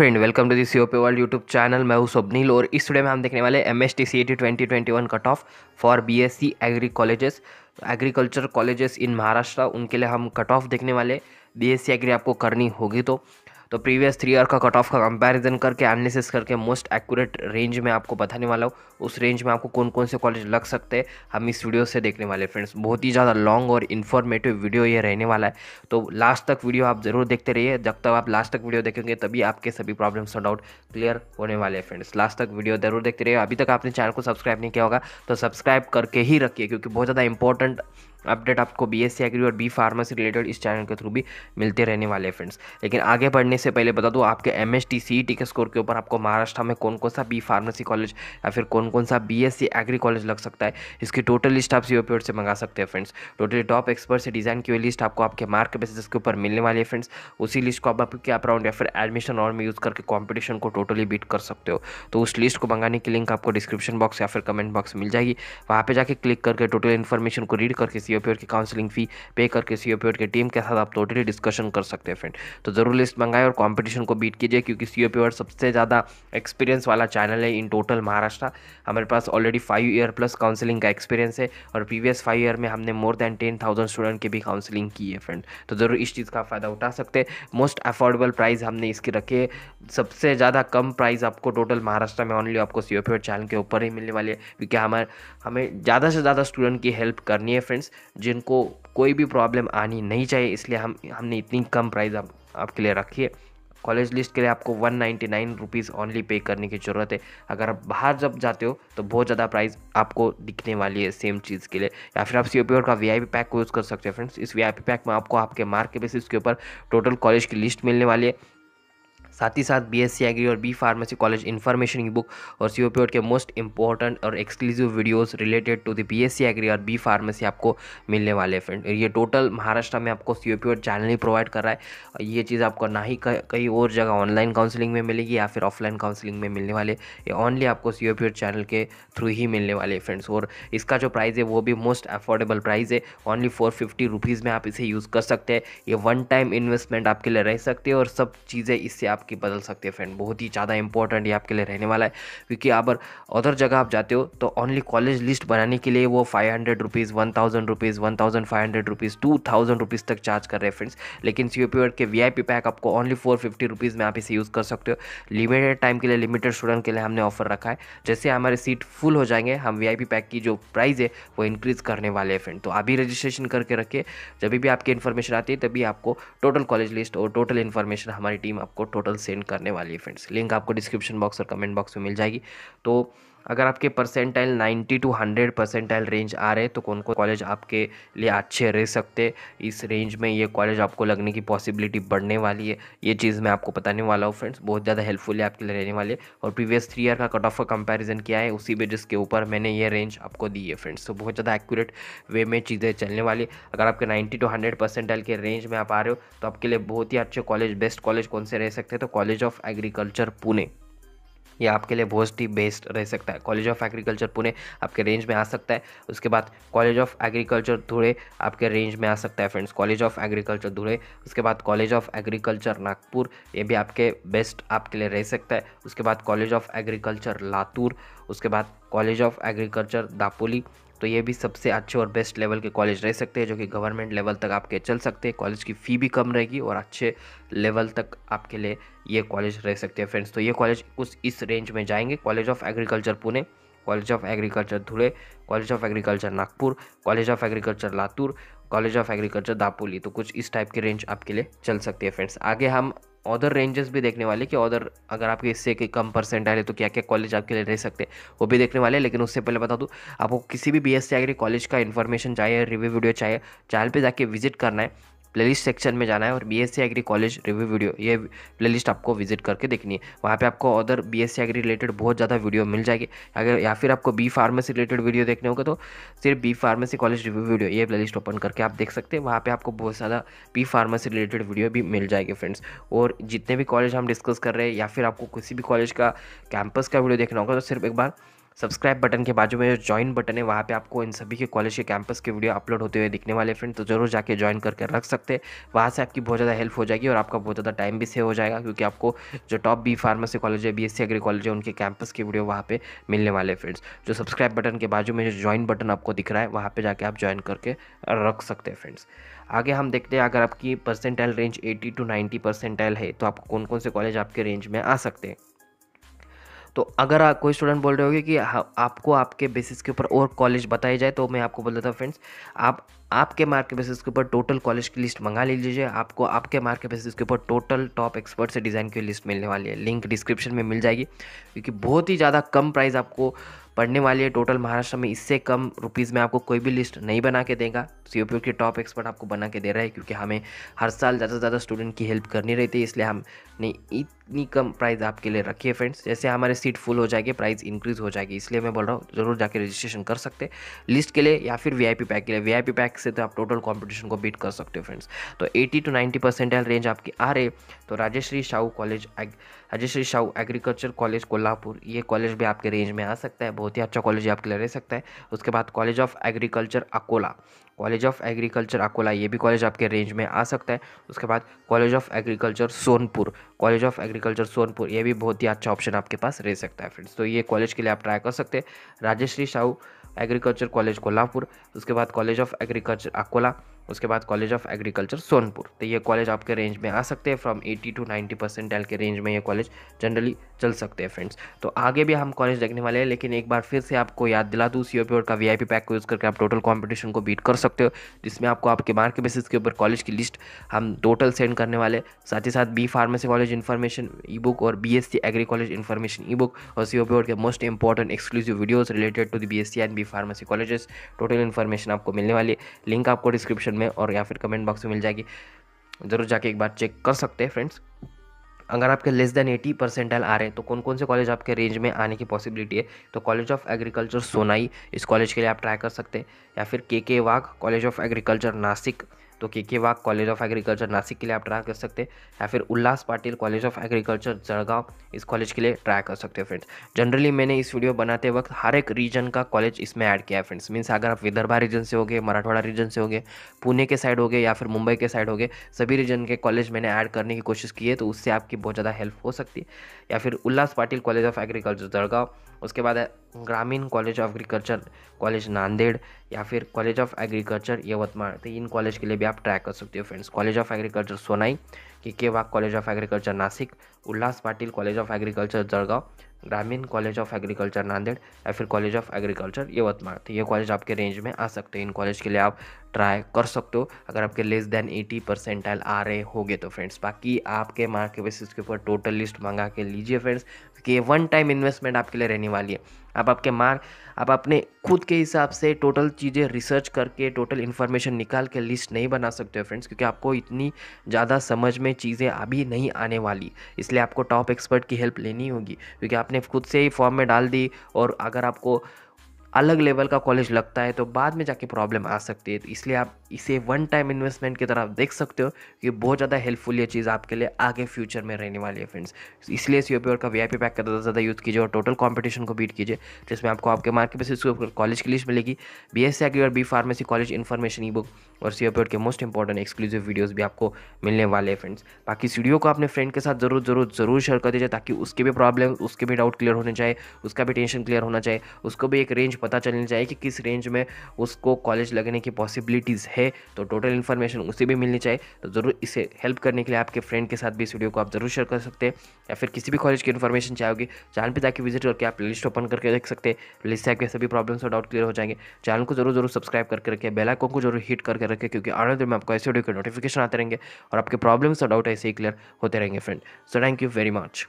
friend welcome to the C P world YouTube channel मैं हूं स्वप्निल और इस वीडियो में हम देखने वाले M S T C A T twenty twenty one cut off for B S C agri colleges agriculture colleges in Maharashtra उनके लिए हम कट ऑफ देखने वाले बी एस सी एग्री आपको करनी होगी तो तो प्रीवियस थ्री ईयर का कट ऑफ का कंपैरिजन करके एनालिसिस करके मोस्ट एक्यूरेट रेंज में आपको बताने वाला हूँ उस रेंज में आपको कौन कौन से कॉलेज लग सकते हैं हम इस वीडियो से देखने वाले फ्रेंड्स बहुत ही ज़्यादा लॉन्ग और इन्फॉर्मेटिव वीडियो ये रहने वाला है तो लास्ट तक वीडियो आप ज़रूर देखते रहिए जब तक आप लास्ट तक वीडियो देखेंगे तभी आपके सभी प्रॉब्लम्स नो डाउट क्लियर होने वाले हैं फ्रेंड्स लास्ट तक वीडियो ज़रूर देखते रहिए अभी तक आपने चैनल को सब्सक्राइब नहीं किया होगा तो सब्सक्राइब करके ही रखिए क्योंकि बहुत ज़्यादा इंपॉर्टेंट अपडेट आपको बी एस एग्री और बी फार्मेसी रिलेटेड इस चैनल के थ्रू भी मिलते रहने वाले हैं फ्रेंड्स लेकिन आगे बढ़ने से पहले बता दूँ आपके M S T C T के स्कोर के ऊपर आपको महाराष्ट्र में कौन कौन सा बी फार्मेसी कॉलेज या फिर कौन कौन सा B S C agri college लग सकता है इसकी टोटल लिस्ट आप सी ओ से मंगा सकते हैं फ्रेंड्स टोटली टॉप एक्सपर्ट से डिज़ाइन की हुई लिस्ट आपको आपके मार्क बेसिस के ऊपर मिलने वाली है फ्रेंड्स उसी लिस्ट को आप आपके अप राउंड या फिर एडमिशन और में यूज़ करके कॉम्पिटिशन को टोटली बीट कर सकते हो तो उस लिस्ट को मंगाने की लिंक आपको डिस्क्रिप्शन बॉक्स या फिर कमेंट बॉक्स मिल जाएगी वहाँ पर जाकर क्लिक करके टोटल इन्फॉर्मेशन को रीड करके सी ओ की काउंसलिंग फ़ी पे करके सी ओ की टीम के साथ आप टोटली डिस्कशन कर सकते हैं फ्रेंड तो ज़रूर लिस्ट मंगाएं और कॉम्पिटिशन को बीट कीजिए क्योंकि सी ओ सबसे ज़्यादा एक्सपीरियंस वाला चैनल है इन टोटल महाराष्ट्र हमारे पास already five year plus counselling का एक्सपीरियंस है और प्रीवियस फाइव ईयर में हमने more than ten thousand student की भी काउंसलिंग की है फ्रेंड तो ज़रूर इस चीज़ का फ़ायदा उठा सकते हैं मोस्ट अफोर्डेबल प्राइस हमने इसकी रखी है सबसे ज़्यादा कम प्राइस आपको टोटल महाराष्ट्र में ऑनली आपको सी ओ चैनल के ऊपर ही मिलने वाली है क्योंकि हमारे हमें ज़्यादा से ज़्यादा स्टूडेंट की हेल्प करनी है फ्रेंड्स जिनको कोई भी प्रॉब्लम आनी नहीं चाहिए इसलिए हम हमने इतनी कम प्राइस आप, आपके लिए रखी है कॉलेज लिस्ट के लिए आपको one ninety nine rupees only pay करने की ज़रूरत है अगर आप बाहर जब जाते हो तो बहुत ज़्यादा प्राइस आपको दिखने वाली है सेम चीज़ के लिए या फिर आप सी ओ का वी पैक को यूज़ कर सकते हैं फ्रेंड्स इस वी पैक में आपको आपके मार्क के बेसिस के ऊपर टोटल कॉलेज की लिस्ट मिलने वाली है साथ ही साथ बी एस सी एग्री और B pharmacy college information e book और सी ओ पी के मोस्ट इंपॉर्टेंट और exclusive videos related to the B S C agri और बी फार्मेसी आपको मिलने वाले हैं फ्रेंड ये टोटल महाराष्ट्र में आपको सी ओ पी चैनल ही प्रोवाइड कर रहा है ये चीज़ आपको ना ही कहीं और जगह ऑनलाइन काउंसिलिंग में मिलेगी या फिर ऑफलाइन काउंसिलिंग में मिलने वाले ये ऑनली आपको सी ओ पी चैनल के थ्रू ही मिलने वाले फ्रेंड्स और इसका जो प्राइस है वो भी मोस्ट अफोर्डेबल प्राइस है ओनली फोर फिफ्टी रुपीज़ में आप इसे यूज़ कर सकते हैं ये वन टाइम इन्वेस्टमेंट आपके लिए रह सकती है और सब चीज़ें इससे आपके आपकी बदल सकती है फ्रेंड बहुत ही ज़्यादा इंपॉर्टेंट ये आपके लिए रहने वाला है क्योंकि आप अदर जगह आप जाते हो तो ओनली कॉलेज लिस्ट बनाने के लिए वो five hundred rupees one thousand rupees one thousand five hundred rupees two thousand rupees तक चार्ज कर रहे हैं फ्रेंड्स लेकिन सी ओ पी वर्ड के वी आई पी पैक आपको ओनली फोर फिफ्टी रुपीज़ में आप इसे यूज़ कर सकते हो लिमिटेड टाइम के लिए लिमिटेड स्टूडेंट के लिए हमने ऑफर रखा है जैसे हमारे सीट फुल हो जाएंगे हम वी आई पी पैक की जो प्राइस है वो इंक्रीज़ करने वाले हैं फ्रेंड तो अभी रजिस्ट्रेशन करके रखिए जब भी आपकी इन्फॉर्मेशन आती है तभी आपको टोटल कॉलेज लिस्ट और टोटल इन्फॉर्मेशन हमारी टीम आपको टोटल टोटल सेंड करने वाली है फ्रेंड्स लिंक आपको डिस्क्रिप्शन बॉक्स और कमेंट बॉक्स में मिल जाएगी तो अगर आपके परसेंटाइल 90 टू 100 परसेंटाइल रेंज आ रहे तो कौन कौन कॉलेज आपके लिए अच्छे रह सकते इस रेंज में ये कॉलेज आपको लगने की पॉसिबिलिटी बढ़ने वाली है ये चीज़ मैं आपको बताने वाला हूँ फ्रेंड्स बहुत ज़्यादा हेल्पफुल है आपके लिए रहने वाले और प्रीवियस थ्री ईयर का कट ऑफ का कंपेरिजन किया है उसी बेजिस के ऊपर मैंने ये रेंज आपको दी है फ्रेंड्स तो बहुत ज़्यादा एक्यूरेट वे में चीज़ें चलने वाली अगर आपके नाइन्टी टू हंड्रेड परसेंटाइल के रेंज में आप आ रहे हो तो आपके लिए बहुत ही अच्छे कॉलेज बेस्ट कॉलेज कौन से रह सकते हैं तो कॉलेज ऑफ एग्रीकल्चर पुणे ये आपके लिए ही बेस्ट रह सकता है कॉलेज ऑफ एग्रीकल्चर पुणे आपके रेंज में आ सकता है उसके बाद कॉलेज ऑफ एग्रीकल्चर धुड़े आपके रेंज में आ सकता है friends college of agriculture Dhule उसके बाद कॉलेज ऑफ एग्रीकल्चर नागपुर ये भी आपके बेस्ट आपके लिए रह सकता है उसके बाद कॉलेज ऑफ एग्रीकल्चर लातूर उसके बाद कॉलेज ऑफ एग्रीकल्चर दापोली तो ये भी सबसे अच्छे और बेस्ट लेवल के कॉलेज रह सकते हैं जो कि गवर्नमेंट लेवल तक आपके चल सकते हैं कॉलेज की फ़ी भी कम रहेगी और अच्छे लेवल तक आपके लिए ये कॉलेज रह सकते हैं फ्रेंड्स तो ये कॉलेज कुछ इस रेंज में जाएंगे college of agriculture Pune college of agriculture Dhule college of agriculture Nagpur college of agriculture Latur college of agriculture Dapoli तो कुछ इस टाइप की रेंज आपके लिए चल सकती है फ्रेंड्स आगे हम अदर रेंजेस भी देखने वाले कि अदर अगर आपके इससे के कम परसेंट आए तो क्या क्या कॉलेज आपके लिए रह सकते हैं वो भी देखने वाले लेकिन उससे पहले बता दूँ आपको किसी भी B S C agri college का इन्फॉर्मेशन चाहिए रिव्यू वीडियो चाहिए चैनल पे जाके विजिट करना है प्लेलिस्ट सेक्शन में जाना है और B S C agri college review video ये प्लेलिस्ट आपको विजिट करके देखनी है वहाँ पे आपको other B S C agri related बहुत ज़्यादा वीडियो मिल जाएगी अगर या फिर आपको बी फार्मेसी रिलेटेड वीडियो देखने होगा तो सिर्फ B pharmacy college review video ये प्लेलिस्ट ओपन करके आप देख सकते हैं वहाँ पर आपको बहुत ज़्यादा बी फार्मेसी रिलेटेड वीडियो भी मिल जाएगी फ्रेंड्स और जितने भी कॉलेज हम डिस्कस कर रहे हैं या फिर आपको किसी भी कॉलेज का कैंपस का वीडियो देखना होगा तो सिर्फ एक बार सब्सक्राइब बटन के बाजू में जो ज्वाइन बटन है वहाँ पे आपको इन सभी के कॉलेज के कैंपस के वीडियो अपलोड होते हुए दिखने वाले फ्रेंड तो ज़रूर जाके ज्वाइन करके रख सकते हैं वहाँ से आपकी बहुत ज़्यादा हेल्प हो जाएगी और आपका बहुत ज़्यादा टाइम भी सेव हो जाएगा क्योंकि आपको जो टॉप बी फार्मेसी कॉलेज है बी एस एग्री कॉलेज है उनके कैंपस के वीडियो वहाँ पर मिलने वाले फ्रेंड्स जो सब्सक्राइब बटन के बाजू में जो ज्वाइन बटन आपको दिख रहा है वहाँ पर जाके आप ज्वाइन करके रख सकते हैं फ्रेंड्स आगे हम देखते हैं अगर आपकी percentile range eighty to ninety percentile है तो आपको कौन कौन से कॉलेज आपके रेंज में आ सकते हैं तो अगर आप कोई स्टूडेंट बोल रहे होगे कि आपको आपके बेसिस के ऊपर और कॉलेज बताई जाए तो मैं आपको बोल देता हूँ फ्रेंड्स आप आपके मार्क के बेसिस के ऊपर टोटल कॉलेज की लिस्ट मंगा ली लीजिए आपको आपके मार्क के बेसिस के ऊपर टोटल टॉप एक्सपर्ट से डिज़ाइन की लिस्ट मिलने वाली है लिंक डिस्क्रिप्शन में मिल जाएगी क्योंकि बहुत ही ज़्यादा कम प्राइस आपको पढ़ने वाली है टोटल महाराष्ट्र में इससे कम रुपीज़ में आपको कोई भी लिस्ट नहीं बना के देगा सी के टॉप एक्सपर्ट आपको बना के दे रहा है क्योंकि हमें हर साल ज़्यादा से ज़्यादा स्टूडेंट की हेल्प करनी रहती है इसलिए हमने इतनी कम प्राइस आपके लिए रखी है फ्रेंड्स जैसे हमारे सीट फुल हो जाएगी प्राइस इंक्रीज़ हो जाएगी इसलिए मैं बोल रहा हूँ ज़रूर जाके रजिस्ट्रेशन कर सकते लिस्ट के लिए या फिर वी पैक के लिए वी पैक से तो आप टोटल कॉम्पिटिशन को बीट कर सकते हो फ्रेंड्स तो eighty to ninety percentile range आपकी आ रही तो Rajeshri Shahu college Ajay Shri Shahu agriculture college Kolhapur ये कॉलेज भी आपके रेंज में आ सकता है बहुत ही अच्छा कॉलेज आपके लिए रह सकता है उसके बाद college of agriculture Akola college of agriculture Akola ये भी कॉलेज आपके रेंज में आ सकता है उसके बाद college of agriculture Sonpur college of agriculture Sonpur ये भी बहुत ही अच्छा ऑप्शन आपके पास रह सकता है फ्रेंड्स तो ये कॉलेज के लिए आप ट्राई कर सकते हैं राजेश्री शाहू एग्रीकल्चर कॉलेज कोल्हापुर उसके बाद कॉलेज ऑफ एग्रीकल्चर अकोला उसके बाद कॉलेज ऑफ एग्रीकल्चर सोनपुर तो ये कॉलेज आपके रेंज में आ सकते हैं फ्रॉम 80 टू 90 परसेंटाइल के रेंज में ये कॉलेज जनरली चल सकते हैं फ्रेंड्स तो आगे भी हम कॉलेज देखने वाले हैं लेकिन एक बार फिर से आपको याद दिला दूँ सी ओ का वी पैक को यूज़ करके आप टोटल कॉम्पिटिशन को बीट कर सकते हो जिसमें आपको आपके मार्क के बेसिस के ऊपर कॉलेज की लिस्ट हम टोटल सेंड करने वाले साथ ही साथ B pharmacy college information e book और B S C agri college information e book और सी ओ के most important exclusive videos related to the B S and B pharmacy colleges total information आपको मिलने वाली link आपको description में और या फिर कमेंट बॉक्स में मिल जाएगी ज़रूर जाके एक बार चेक कर सकते हैं फ्रेंड्स अगर आपके लेस देन एटी परसेंटाइल आ रहे हैं तो कौन कौन से कॉलेज आपके रेंज में आने की पॉसिबिलिटी है तो कॉलेज ऑफ एग्रीकल्चर सोनाई इस कॉलेज के लिए आप ट्राई कर सकते हैं या फिर K K Wagh college of agriculture Nashik तो के के वाग कॉलेज ऑफ एग्रीकल्चर नासिक के लिए आप ट्राई कर सकते हैं या फिर Ullas Patil college of agriculture Jalgaon इस कॉलेज के लिए ट्राई कर सकते हो फ्रेंड्स जनरली मैंने इस वीडियो बनाते वक्त हर एक रीजन का कॉलेज इसमें ऐड किया है फ्रेंड्स मीन्स अगर आप विदर्भा रीजन से हो गए मराठवाड़ा रीजन से हो गए पुणे के साइड हो गए या फिर मुंबई के साइड हो गए सभी रीजन के कॉलेज मैंने ऐड करने की कोशिश की है तो उससे आपकी बहुत ज़्यादा हेल्प हो सकती है या फिर Ullas Patil college of agriculture Jalgaon उसके बाद Gramin college of agriculture college Nanded या फिर कॉलेज ऑफ एग्रीकल्चर यवतमाल तो इन कॉलेज के लिए भी आप ट्राई कर सकते हो friends college of agriculture Sonai K K Wagh college of agriculture Nashik Ullas Patil college of agriculture Jalgaon Gramin college of agriculture Nanded या फिर कॉलेज ऑफ एग्रीकल्चर यवतमाल तो ये कॉलेज आपके रेंज में आ सकते हैं इन कॉलेज के लिए आप ट्राई कर सकते हो अगर आपके लेस देन एटी परसेंटाइल आ रहे होंगे तो फ्रेंड्स बाकी आपके मार्क के बेसिस के ऊपर टोटल लिस्ट मंगा के लीजिए फ्रेंड्स कि ये वन टाइम इन्वेस्टमेंट आपके लिए रहने वाली है आप आपके मार्क आप अपने खुद के हिसाब से टोटल चीज़ें रिसर्च करके टोटल इन्फॉर्मेशन निकाल के लिस्ट नहीं बना सकते हो फ्रेंड्स क्योंकि आपको इतनी ज़्यादा समझ में चीज़ें अभी नहीं आने वाली इसलिए आपको टॉप एक्सपर्ट की हेल्प लेनी होगी क्योंकि आपने खुद से ही फॉर्म में डाल दी और अगर आपको अलग लेवल का कॉलेज लगता है तो बाद में जाके प्रॉब्लम आ सकती है तो इसलिए आप इसे वन टाइम इन्वेस्टमेंट की तरह आप देख सकते हो कि बहुत ज़्यादा हेल्पफुल ये चीज़ आपके लिए आगे फ्यूचर में रहने वाली है फ्रेंड्स इसलिए सी का वी पैक का ज़्यादा ज़्यादा यूज़ कीजिए और टोटल कॉम्पिटिशन को बीट कीजिए जिसमें आपको आपके मार्केट बेसिस कॉलेज की लिस्ट मिलेगी बी एस और B pharmacy college information e book और सी के मोस्ट इंपॉर्टेंट एक्सक्लूसिव वीडियोज़ भी आपको मिलने वाले हैं फ्रेंड्स बाकी इस वीडियो को अपने फ्रेंड के साथ ज़रूर ज़रूर ज़रूर शेयर कर दीजिए ताकि उसके भी प्रॉब्लम उसके भी डाउट क्लियर होने चाहिए उसका भी टेंशन क्लियर होना चाहिए उसको भी एक रेंज पता चलनी चाहिए कि किस रेंज में उसको कॉलेज लगने की पॉसिबिलिटीज़ है है तो टोटल इन्फॉर्मेशन उसे भी मिलनी चाहिए तो ज़रूर इसे हेल्प करने के लिए आपके फ्रेंड के साथ भी इस वीडियो को आप जरूर शेयर कर सकते हैं या फिर किसी भी कॉलेज की इन्फॉर्मेशन चाहोगे चैनल पर जाकर विजिट करके आप प्लेलिस्ट ओपन करके देख सकते हैं लिस्ट से आपके सभी प्रॉब्लम्स और डाउट क्लियर हो जाएंगे चैनल को जरूर जरूर सब्सक्राइब करके रखें बेलाइकॉन को जरूर हिट करके रखें क्योंकि आने दिन में आपको ऐसे वीडियो के नोटिफिकेशन आते रहेंगे और आपके प्रॉब्लम्स और डाउट ऐसे ही क्लियर होते रहेंगे friend so thank you very much